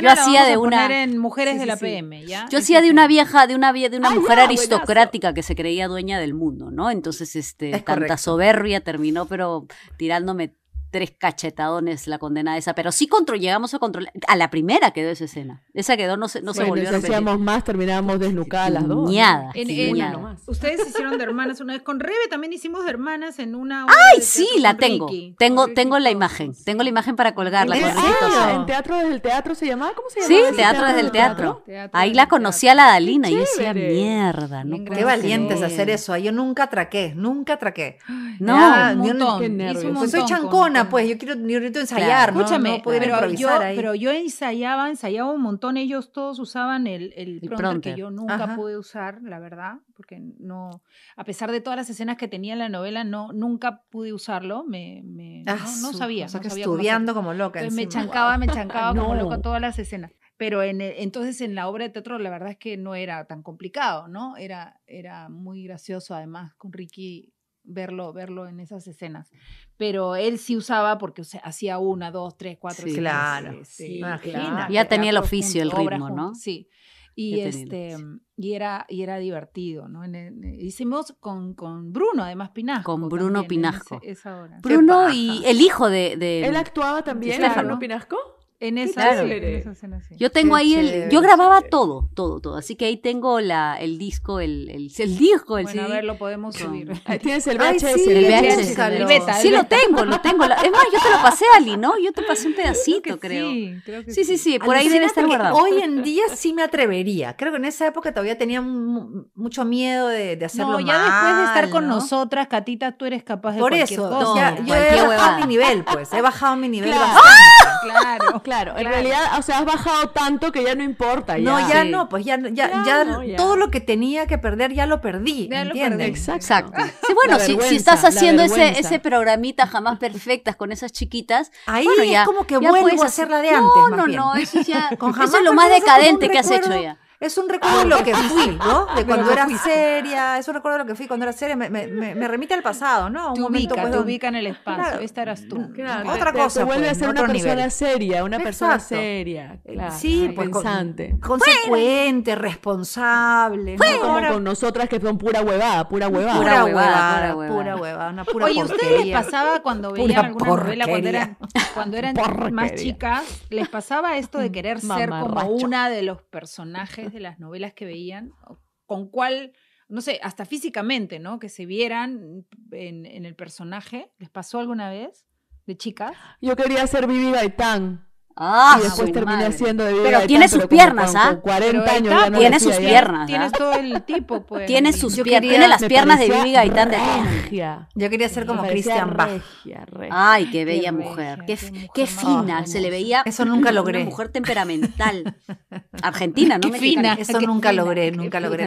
Yo hacía de una... En mujeres de la PM, ¿ya? Yo hacía de una vieja, de una, de una ah, mujer aristocrática que se creía dueña del mundo, ¿no? Entonces, este, Carta soberbia terminó, pero tirándome tres cachetadones la condenada esa, pero sí control llegamos a controlar, a la primera quedó esa escena, esa quedó, no se, no se volvió a hacíamos más, terminábamos desnucadas las dos. Ustedes hicieron de hermanas una vez, con Rebe también hicimos de hermanas en una... ¡Ay, sí, la tengo! Tengo tengo la imagen, tengo la imagen para colgarla. ¿En, teatro desde el teatro se llamaba? ¿Cómo se llamaba? Sí, teatro desde el teatro. Ahí la conocí a la Dalina y decía, mierda, ¿no? Qué valientes hacer eso, yo nunca atraqué nunca traqué. No, yo pues soy chancona pues. Yo quiero, ensayar, Escúchame, no pero, yo, ensayaba, ensayaba un montón. Ellos todos usaban el, el, que yo nunca pude usar, la verdad, porque no, a pesar de todas las escenas que tenía en la novela, no, nunca pude usarlo. Me, ah, no, sabía. estudiando como loca. me chancaba, me chancaba como loca todas las escenas pero en entonces en la obra de teatro la verdad es que no era tan complicado, ¿no? Era, era muy gracioso además con Ricky verlo, verlo en esas escenas. Pero él sí usaba porque hacía una, dos, tres, cuatro. claro. Este, ya tenía el oficio, el ritmo, ¿no? Sí. Y, este, y, era, y era divertido, ¿no? Eh, hicimos con, con, Bruno, además, Pinasco. Con Bruno Pinasco. Bruno y el hijo de, de... ¿Él actuaba también, Bruno Pinasco? En esa, Yo tengo ahí el. Yo grababa todo, todo, todo. Así que ahí tengo la, el disco, el, el, el disco, el bueno, A ver, lo podemos subir. Ahí tienes el VHS. el VHS. sí, lo tengo, lo tengo. Es más, yo te lo pasé, Ali, ¿no? Yo te pasé un pedacito, creo. Sí, sí, sí, Por ahí debe estar guardado. Hoy en día sí me atrevería. Creo que en esa época todavía tenía mucho miedo de, hacerlo. No, ya después de estar con nosotras, Catita, tú eres capaz de Por eso, yo he bajado mi nivel, pues. He bajado mi nivel bastante. Claro. Claro, en realidad, o sea, has bajado tanto que ya no importa. No, ya no, pues ya, ya, ya, todo lo que tenía que perder ya lo perdí. Ya Lo perdí. Exacto. bueno, si, estás haciendo ese, ese programita jamás perfectas con esas chiquitas, ahí bueno, es como que vuelves a hacer la de antes. No, no, no, eso ya. es lo más decadente que has hecho ya. Es un recuerdo ah, de lo que fui, ¿no? De cuando era seria, es un recuerdo de lo que fui cuando era seria, me, me, me remite al pasado, ¿no? Un momento, ubica, pues, te ubica en el espacio, esta eras tú. Claro, otra cosa. se vuelve a pues, ser una persona seria, una persona seria, claro, sí, pues, pensante. consecuente, responsable. ¿no? Como con nosotras que son pura huevada, pura huevada. Pura huevada, pura huevada, una pura Oye, ¿ustedes les pasaba cuando veían alguna novela cuando eran, cuando eran más chicas? ¿Les pasaba esto de querer ser como una de los personajes de las novelas que veían, con cuál, no sé, hasta físicamente, ¿no? Que se vieran en, el personaje. ¿Les pasó alguna vez de chicas? Yo quería ser Vivi Gaitán. Ah, y después terminé haciendo de Pero tiene sus piernas, ¿ah? 40 años. tiene sus piernas. Tiene todo el tipo, pues. Tiene sus Tiene las piernas de y Gaitán de Yo quería ser como Christian Bach. Ay, qué bella mujer. Qué, fina. Se le veía. Eso nunca logré. mujer temperamental. Argentina, ¿no? Fina. Eso nunca logré. Nunca logré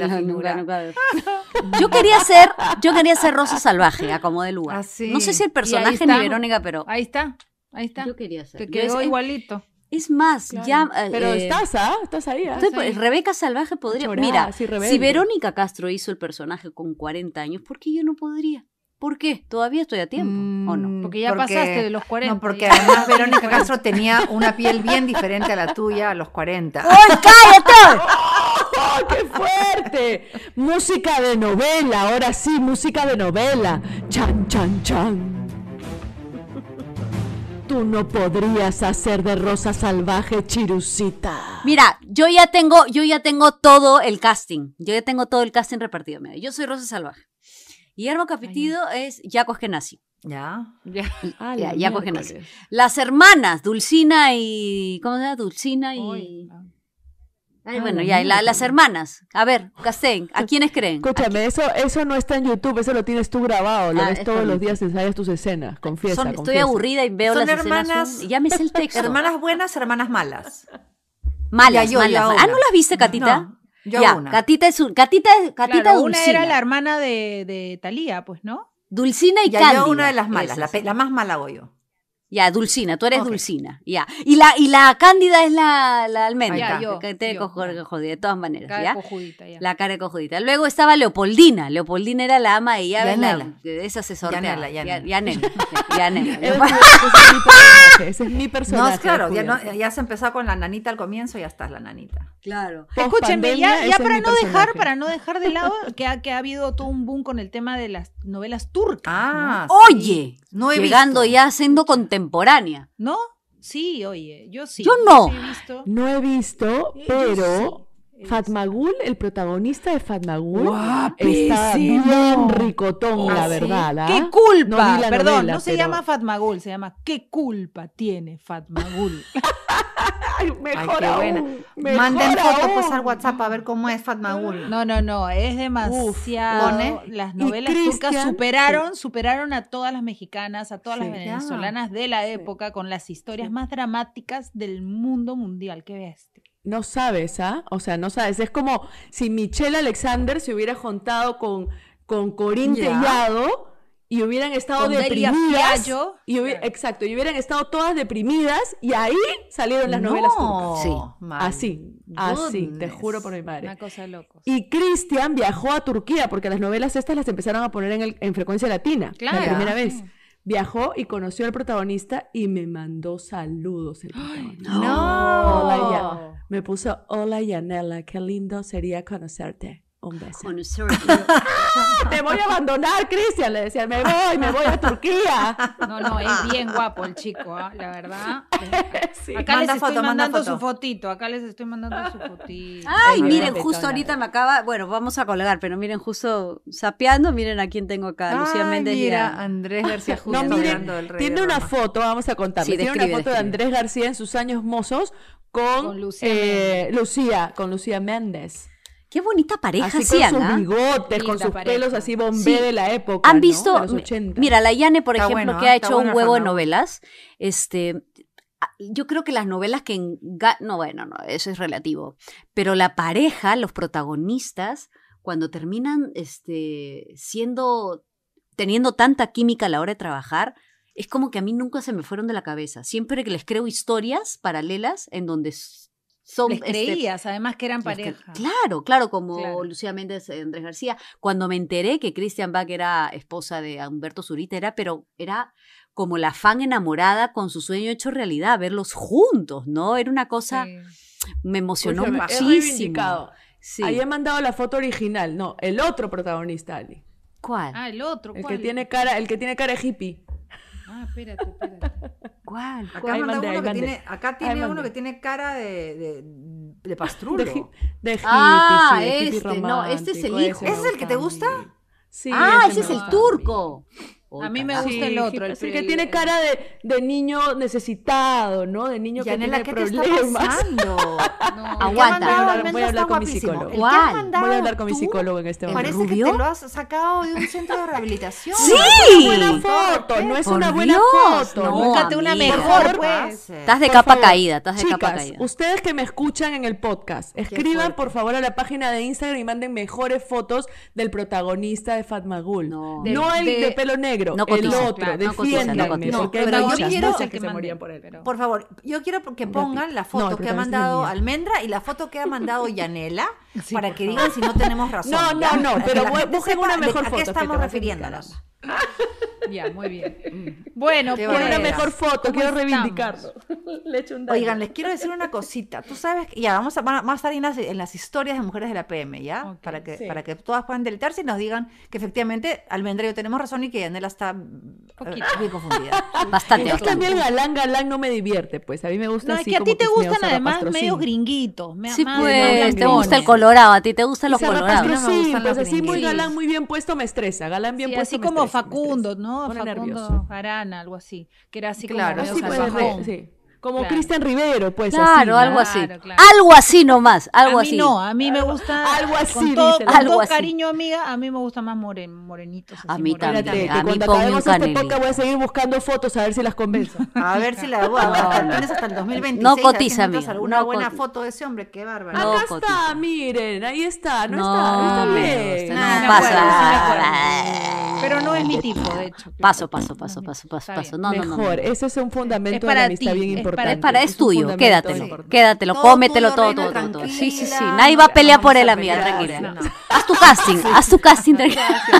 Yo quería ser. Yo quería ser Rosa Salvaje, a como de lugar. Ah, no sé si el personaje ni Verónica, pero. Ahí está. Ahí está. Yo quería hacer. Te quedó igualito. Es más, ya. Eh, Pero eh, estás, ¿ah? Estás ahí. ¿ah? Rebeca Salvaje podría. mira, si Verónica Castro hizo el personaje con 40 años, ¿por qué yo no podría? ¿Por qué? Todavía estoy a tiempo, mm, ¿o no? Porque ya pasaste de los 40. No, porque además Verónica Castro tenía una piel bien diferente a la tuya a los 40. cállate! ¡Oh, ¡Qué fuerte! música de novela, ahora sí, música de novela. Chan, chan, chan tú no podrías hacer de Rosa Salvaje Chirusita. Mira, yo ya tengo, yo ya tengo todo el casting. Yo ya tengo todo el casting repartido. yo soy Rosa Salvaje. Guillermo Capitido es Jaco Genasi. Ya. Ya, ya ah, ya, Las hermanas, Dulcina y. ¿Cómo se llama? Dulcina y bueno, y ya, las hermanas. A ver, Castén, ¿a quiénes creen? Escúchame, eso, eso no está en YouTube, eso lo tienes tú grabado, lo ah, ves todos los días, ensayas tus escenas, confiesa. Estoy aburrida y veo las hermanas, escenas y ya me el texto. Hermanas buenas, hermanas malas. Malas, malas, Ah, ¿no las viste, Catita? yo ya, una. Catita es Catita, Catita Una era la hermana de, Talía, pues, ¿no? Dulcina y ya Yo una de las malas, la, la, más mala voy yo. Ya, Dulcina, tú eres Dulcina. Ya. Y la, y la Cándida es la, la almendra. Ya, yo, de, yo, de todas maneras. Cara ¿ya? Cojudita, ya. La cara de cojudita. Luego estaba Leopoldina. Leopoldina era la ama de llaves. Esa se ya Yanela, ya Yanela. Ese es mi personaje. No, es claro, ya, no, ya se empezó con la nanita al comienzo, y ya estás la nanita. Claro. escuchen, ya, para no dejar, para no dejar de lado que ha, que ha habido todo un boom con el tema de las novelas turcas. Ah, Oye, no he llegando visto. ya siendo contemporáneo contemporánea, ¿no? Sí, oye, yo sí. Yo no. No he visto, eh, pero Fatmagul, el protagonista de Fatmagul, está bien ricotón, la ah, verdad. ¿ah? ¿Qué culpa? Perdón, no se llama Fatmagul, se llama ¿Qué culpa tiene Fatmagul? Mejor aún, fotos, pues, WhatsApp a ver cómo es Fatmagul. No, no, no, es demasiado. E? las novelas turcas superaron, superaron a todas las mexicanas, a todas las venezolanas de la época con las historias más dramáticas del mundo mundial. ¿Qué ves? No sabes, ¿ah? O sea, no sabes. Es como si Michelle Alexander se hubiera juntado con, con Corín y hubieran estado deprimidas. Y Exacto, y hubieran estado todas deprimidas y ahí salieron las novelas turcas. Sí, así, así, te juro por mi madre. Una cosa loco. Y Cristian viajó a Turquía porque las novelas estas las empezaron a poner en, en frecuencia latina claro. la primera vez. Mm viajó y conoció al protagonista y me mandó saludos. El ¡No! Me puso, hola Yanela, qué lindo sería conocerte un beso. Ah, ah". Te voy a abandonar, Cristian, le decía, me voy, me voy a Turquía. No, no, es bien guapo el chico, ¿ah? la verdad. Acá les estoy mandando su fotito, acá les estoy mandando su fotito. Ay, miren, justo ahorita me acaba, bueno, vamos a colgar, pero miren, justo sapeando, miren a quién tengo acá, Lucía Méndez. Mira, Andrés García Justo. No, miren, tiene una foto, vamos a contarle, sí, tiene una foto de Andrés García en sus años mozos con, eh, Lucía, con Lucía Méndez. Qué bonita pareja así Con sus ¿ah? bigotes, con sus pelos así bombé de la época. Han visto, mira, la Yane, por ejemplo, que ha ¿eh? hecho un huevo de novelas, este, ah, yo creo que las novelas que no bueno no eso es relativo pero la pareja los protagonistas cuando terminan este siendo teniendo tanta química a la hora de trabajar es como que a mí nunca se me fueron de la cabeza siempre que les creo historias paralelas en donde este, creías, además que eran pareja. claro, claro, como Lucía Méndez eh, Andrés García. Cuando me enteré que Christian Bach era esposa de Humberto Zurita, pero era como la fan enamorada con su sueño hecho realidad, verlos juntos, ¿no? Era una cosa. Me emocionó muchísimo. Ahí he mandado la foto original, no, el otro protagonista, Ali. ¿Cuál? Ah, el otro. El que tiene cara, el que tiene cara de hippie. Ah, espérate, espérate. ¿Cuál? Acá, ¿Cuál? uno que tiene, acá tiene uno que tiene cara de, de, de pastrulo. De, hippie, ah, este, no, este es el hijo. ¿Ese es el que te gusta? Sí, ah, ese es el turco a mí me gusta el otro. El, que tiene cara de, de, niño necesitado, ¿no? De niño que tiene que problemas. no, Aguanta. Voy a hablar con mi psicólogo. Voy a hablar con mi psicólogo en este momento. Parece que te lo has sacado de un centro de rehabilitación. ¡Sí! No es una buena foto. No es una buena foto. No, Búscate una mejor, pues. Estás de capa caída. Estás de capa caída. ustedes que me escuchan en el podcast, escriban, por favor, a la página de Instagram y manden mejores fotos del protagonista de Fatmagul. No, no el de pelo negro no el otro, no no, quiero que, por Por favor, yo quiero que pongan la foto que ha mandado Almendra y la foto que ha mandado Yanela para que digan si no tenemos razón. No, no, no, pero busquen una mejor foto. ¿A qué estamos refiriéndonos? Ya, muy bien. Mm. Bueno, pues una mejor foto, quiero reivindicarlo. Le echo un daño. Oigan, les quiero decir una cosita. Tú sabes ya vamos a, estar en las, historias de mujeres de la PM, ¿ya? para, que, para que todas puedan deletarse y nos digan que efectivamente al y tenemos razón y que él está muy eh, confundida. Bastante. Es que galán, galán no me divierte, pues. A mí me gusta no, es que a ti te gustan además medio gringuitos. sí, pues, te pues, gusta el color colorado. A ti te gustan los colorados. No sí, pues así muy galán, muy bien puesto me estresa. Galán bien sí, puesto. Así como Facundo, ¿no? Facundo Arana, algo así. Que era así claro, como. Claro, sí, como Cristian Rivero, pues. Claro, así, Claro, algo así. algo así nomás, algo a mí así. No, a mí me gusta. Algo así, con algo cariño, amiga, a mí me gusta más moren, morenitos. a mí también. Te, a mí este podcast voy a seguir buscando fotos a ver si las convenzo. A ver si las voy a tienes hasta el 2026. No cotiza, amiga. Alguna buena foto de ese hombre, qué bárbaro. Acá está, miren, ahí está. No, no está, bien. No, pasa. Pero no es mi tipo, de hecho. Paso, paso, paso, paso, paso, paso. No, no, Mejor, ese es un fundamento de amistad bien importante es Para, para estudio, quédatelo, quédatelo, cómetelo todo, todo, todo, Sí, sí, sí. Nadie va a pelear por él, amiga, tranquila. Haz tu casting, haz tu casting. Yo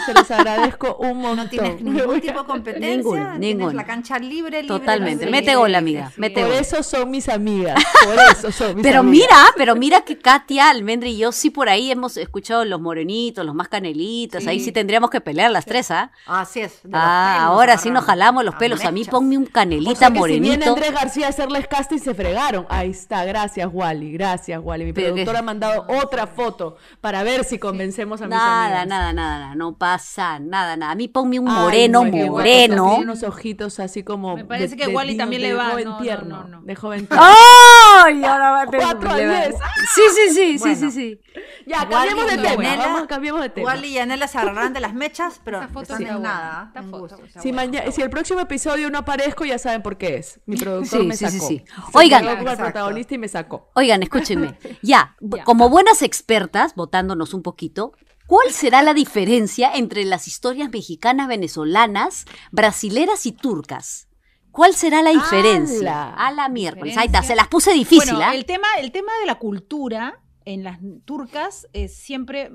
se los agradezco un montón. No tienes ningún tipo de competencia. Ningún, La cancha libre, Totalmente. Mete gol, amiga. por eso son mis amigas. Por eso son mis pero mira, pero mira que Katia, Almendra y yo sí por ahí hemos escuchado los morenitos, los más canelitos, Ahí sí tendríamos que pelear las tres, ¿ah? Así es. Ah, ahora sí nos jalamos los pelos. A mí ponme un canelita morenito. García hacerles y se fregaron. Ahí está, gracias Wally, gracias Wally. Mi productora ha mandado otra foto para ver si convencemos a mis nada, Nada, nada, nada, no pasa nada, nada. A mí ponme un moreno, moreno. unos ojitos así como. Me parece que Wally también le va. De joven tierno. de joven tierno. ahora va a Cuatro a diez. Sí, sí, sí, sí, sí, sí. Ya, cambiemos de tema. cambiemos de Wally y Anela se agarrarán de las mechas, pero no es nada. foto, si, si el próximo episodio no aparezco, ya saben por qué es. Mi productor me sacó sí, sí. Oigan, protagonista y me sacó. Oigan, escúchenme. Ya, como buenas expertas, votándonos un poquito, ¿cuál será la diferencia entre las historias mexicanas, venezolanas, brasileras y turcas? ¿Cuál será la diferencia? A la mierda, Ahí se las puse difícil. ¿ah? el, tema, el tema de la cultura en las turcas eh, siempre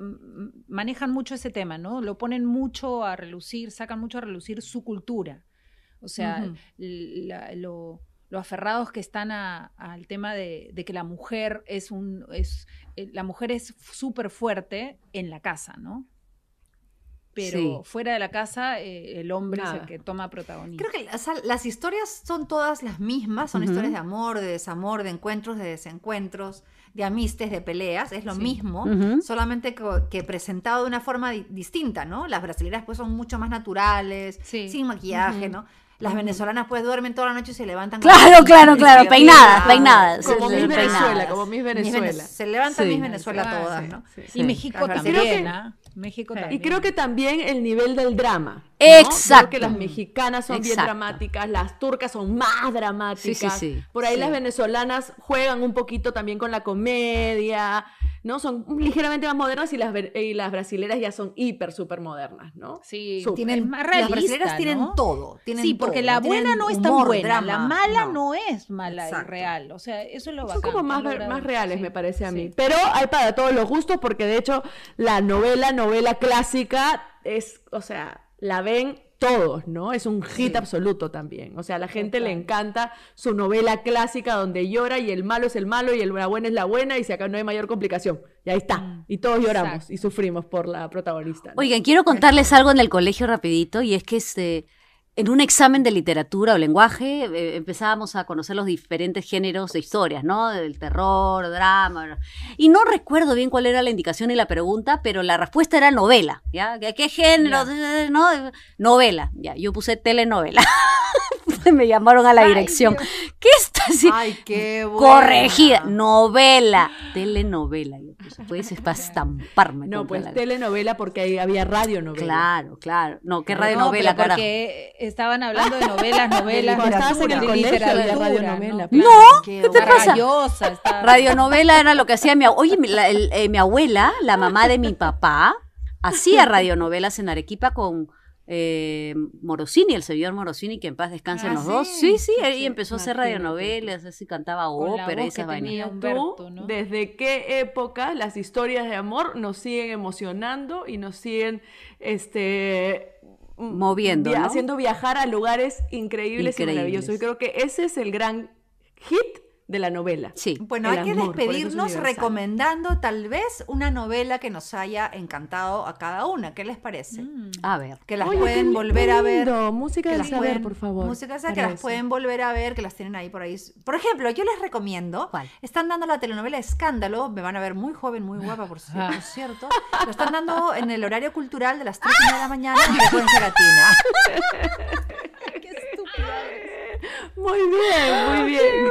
manejan mucho ese tema, ¿no? Lo ponen mucho a relucir, sacan mucho a relucir su cultura. O sea, lo, los aferrados que están al tema de, que la mujer es un, eh, la mujer es súper fuerte en la casa, ¿no? Pero fuera de la casa, eh, el hombre es el que toma protagonismo. Creo que las historias son todas las mismas, son historias de amor, de desamor, de encuentros, de desencuentros, de amistes, de peleas, es lo mismo, solamente que, presentado de una forma distinta, ¿no? Las brasileñas pues son mucho más naturales, sin maquillaje, ¿no? Las venezolanas pues duermen toda la noche y se levantan. Claro, claro, claro, peinadas, peinadas. Como mis Venezuela, como mis Venezuela. se levantan mis Venezuela todas, ¿no? Y México también, ¿ah? México también. Y creo que también el nivel del drama. Exacto. Porque que las mexicanas son bien dramáticas, las turcas son más dramáticas. Por ahí las venezolanas juegan un poquito también con la comedia, ¿no? Son ligeramente más modernas y las, y las brasileras ya son hiper, súper modernas, ¿no? Sí, tienen más Las brasileras tienen todo. sí, porque la buena no es tan buena, la mala no. es mala Es real. O sea, eso es lo bacán, Son como más, más reales, me parece a mí. Pero hay para todos los gustos, porque de hecho la novela, novela clásica, es, o sea la ven todos, ¿no? Es un hit absoluto también. O sea, a la gente le encanta su novela clásica donde llora y el malo es el malo y el, la buena es la buena y si acá no hay mayor complicación. Y ahí está. Mm. Y todos lloramos y sufrimos por la protagonista. Oigan, quiero contarles algo en el colegio rapidito y es que este... Se en un examen de literatura o lenguaje eh, empezábamos a conocer los diferentes géneros de historias, ¿no? Del terror, drama. Y no recuerdo bien cuál era la indicación y la pregunta, pero la respuesta era novela, ¿ya? ¿Qué, género? Eh, eh, novela. Ya, yo puse telenovela. me llamaron a la dirección. ¿Qué está así? Ay, qué buena. Corregida. Novela. Telenovela. Pues, puedes estamparme. No, pues telenovela porque ahí había radionovela. Claro, claro. No, ¿qué radionovela, no, Porque estaban hablando de novelas, novelas. Cuando estabas en el colegio había radionovela. No, no ¿qué, te pasa? Estaba... Radionovela era lo que hacía mi, oye, mi, eh, mi abuela, la mamá de mi papá, hacía radionovelas en Arequipa con eh, Morosini, el señor Morosini, que en paz descansen ah, los dos. Sí, sí, ahí empezó a hacer radionovelas, así cantaba ópera, esas vainas. ¿Desde qué época las historias de amor nos siguen emocionando y nos siguen este mm, moviendo, haciendo viajar a lugares increíbles, increíbles, y maravillosos? Y creo que ese es el gran hit de la novela. Sí. Bueno, hay que despedirnos recomendando tal vez una novela que nos haya encantado a cada una. ¿Qué les parece? Mm. A ver. Que las pueden volver a ver. Música de saber, por favor. Música de saber, que las pueden volver a ver, que las tienen ahí por ahí. Por ejemplo, yo les recomiendo. ¿Cuál? Están dando la telenovela Escándalo. Me van a ver muy joven, muy guapa, por cierto. Lo están dando en el horario cultural de las 3 de la mañana en Latina. Qué estupendo Muy bien, muy ah, bien.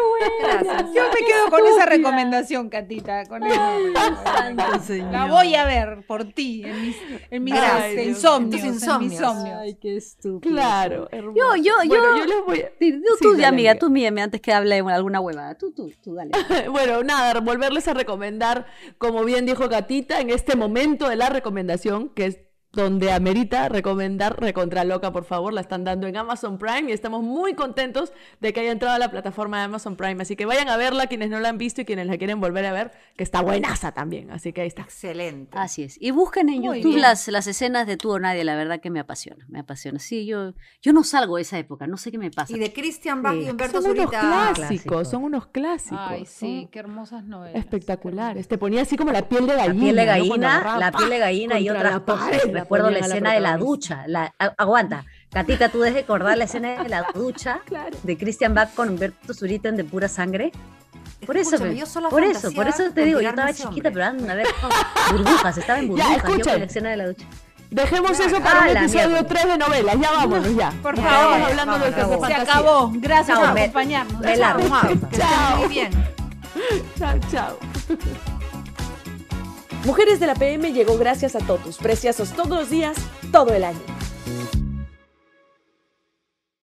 Yo me quedo con esa recomendación, Catita. Con La voy a ver por ti, en mis, en mis este, insomnios, insomnios. insomnios. Ay, qué estúpido. Claro, hermoso. Yo, yo, bueno, yo. les voy a... tú, amiga, tú míeme antes que hable alguna huevada. Tú, tú, tú, dale. bueno, nada, volverles a recomendar, como bien dijo Catita, en este momento de la recomendación, que es donde amerita recomendar Recontra Loca, por favor, la están dando en Amazon Prime y estamos muy contentos de que haya entrado a la plataforma de Amazon Prime, así que vayan a verla quienes no la han visto y quienes la quieren volver a ver, que está buenaza también, así que ahí está. Excelente. Así es. Y busquen en YouTube las, las escenas de Tú o Nadie, la verdad que me apasiona, me apasiona. Sí, yo, yo no salgo de esa época, no sé qué me pasa. Y de Christian Bach y Humberto Son unos clásicos, son unos clásicos. Ay, sí, qué hermosas novelas. Espectaculares. Te ponía así como la piel de gallina. La piel de gallina, la piel de gallina y otra recuerdo la, escena de la ducha. aguanta, Catita, tú debes recordar la escena de la ducha de Christian Bach con Humberto Zurita en De Pura Sangre. Por eso, por eso, por eso te digo, yo estaba chiquita, pero a ver, burbujas, estaba en burbujas, ya, yo la escena de la ducha. Dejemos eso para el ah, un episodio 3 de novelas. Ya vámonos, ya. Por favor, hablando de que Se acabó. Gracias por acompañarnos. chao. Chao. bien. Chao, chao. Mujeres de la PM llegó gracias a Totus, preciosos todos los días, todo el año.